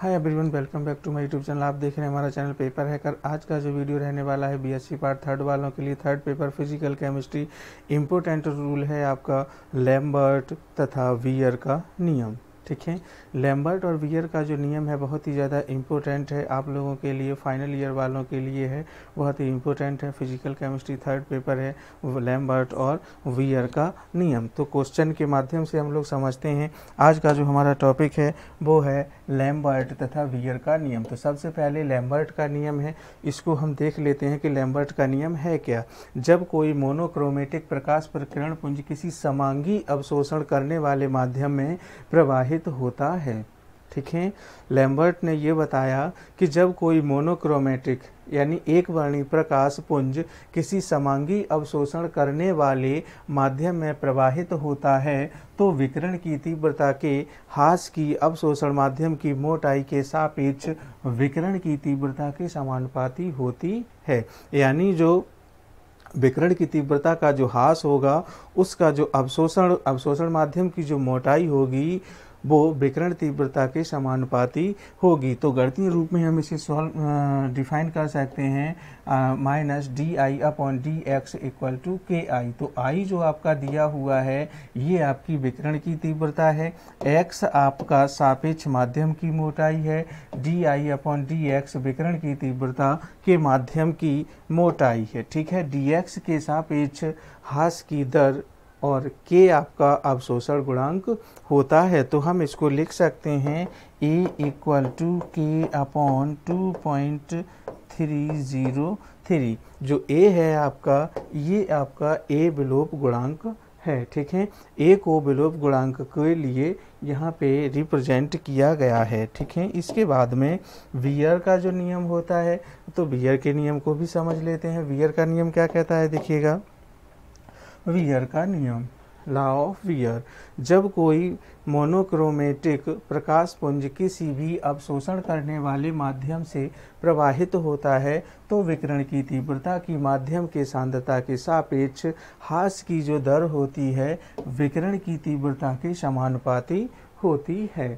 hi everyone welcome back to my YouTube channel आप देख रहे हैं हमारा चैनल पेपर हैकर आज का जो वीडियो रहने वाला है बीएससी पार्ट थर्ड वालों के लिए third paper physical chemistry important rule है आपका लैम्बर्ट तथा वीयर का नियम ठीक है लैम्बर्ट और वियर का जो नियम है बहुत ही ज़्यादा इम्पोर्टेंट है आप लोगों के लिए फाइनल ईयर वालों के लिए है बहुत ही इम्पोर्टेंट है फिजिकल केमिस्ट्री थर्ड पेपर है लैम्बर्ट और वियर का नियम तो क्वेश्चन के माध्यम से हम लोग समझते हैं आज का जो हमारा टॉपिक है वो है लैम्बर्ट तथा वियर का नियम तो सबसे पहले लैम्बर्ट का नियम है इसको हम देख लेते हैं कि लैम्बर्ट का नियम है क्या जब कोई मोनोक्रोमेटिक प्रकाश प्रकरण पुंज किसी समांगी अवशोषण करने वाले माध्यम में प्रवाहित विचलित होता है ठीक है लैम्बर्ट ने यह बताया कि जब कोई मोनोक्रोमेटिक यानी एक वर्णी प्रकाश पुंज किसी समांगी अवशोषण करने वाले माध्यम में प्रवाहित होता है तो विकिरण की तीव्रता के हास की अवशोषण माध्यम की मोटाई के सापेक्ष विकिरण की तीव्रता के समानुपाती होती है यानी जो विकरण की तीव्रता का जो हास होगा उसका जो अवशोषण अवशोषण माध्यम की जो मोटाई होगी वो विकरण तीव्रता के समानुपाती होगी तो गणतीय रूप में हम इसे सॉल्व डिफाइन कर सकते हैं minus D I upon D X equal to K I तो आई जो आपका दिया हुआ है ये आपकी विकरण की तीव्रता है एक्स आपका सापेक्ष माध्यम की मोटाई है D I upon D X विकरण की तीव्रता के माध्यम की मोटाई है ठीक है डी एक्स के सापेक्ष हास की दर और के आपका अवशोषण गुणांक होता है तो हम इसको लिख सकते हैं A equal to K upon two point three zero three जो ए है आपका ये आपका ए विलोप गुणांक है ठीक है ए को विलोप गुणांक के लिए यहाँ पे रिप्रेजेंट किया गया है ठीक है इसके बाद में वियर का जो नियम होता है तो वियर के नियम को भी समझ लेते हैं वियर का नियम क्या कहता है देखिएगा वियर का नियम लॉ ऑफ वियर जब कोई मोनोक्रोमेटिक प्रकाश पुंज किसी भी अवशोषण करने वाले माध्यम से प्रवाहित होता है तो विकरण की तीव्रता की माध्यम के सांद्रता के सापेक्ष हास की जो दर होती है विकिरण की तीव्रता के समानुपाती होती है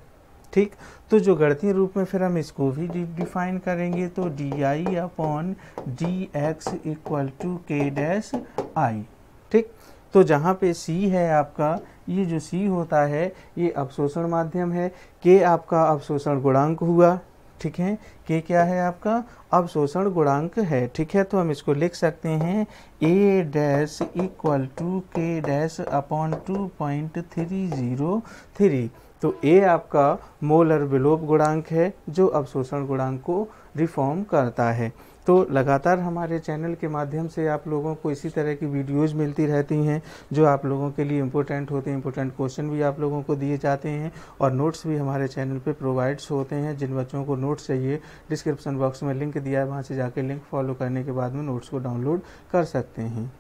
ठीक तो जो गणतीय रूप में फिर हम इसको भी डिफाइन करेंगे तो D I upon D X equal to K dash I ठीक तो जहाँ पे सी है आपका ये जो सी होता है ये अवशोषण माध्यम है के आपका अवशोषण गुणांक हुआ ठीक है के क्या है आपका अवशोषण गुणांक है ठीक है तो हम इसको लिख सकते हैं A dash equal to K dash upon two point three zero three तो ए आपका मोलर विलोप गुणांक है जो अवशोषण गुणांक को रिफॉर्म करता है तो लगातार हमारे चैनल के माध्यम से आप लोगों को इसी तरह की वीडियोज़ मिलती रहती हैं जो आप लोगों के लिए इम्पोर्टेंट होते हैं इम्पोर्टेंट क्वेश्चन भी आप लोगों को दिए जाते हैं और नोट्स भी हमारे चैनल पे प्रोवाइड्स होते हैं जिन बच्चों को नोट्स चाहिए डिस्क्रिप्शन बॉक्स में लिंक दिया है वहाँ से जाके लिंक फॉलो करने के बाद में नोट्स को डाउनलोड कर सकते हैं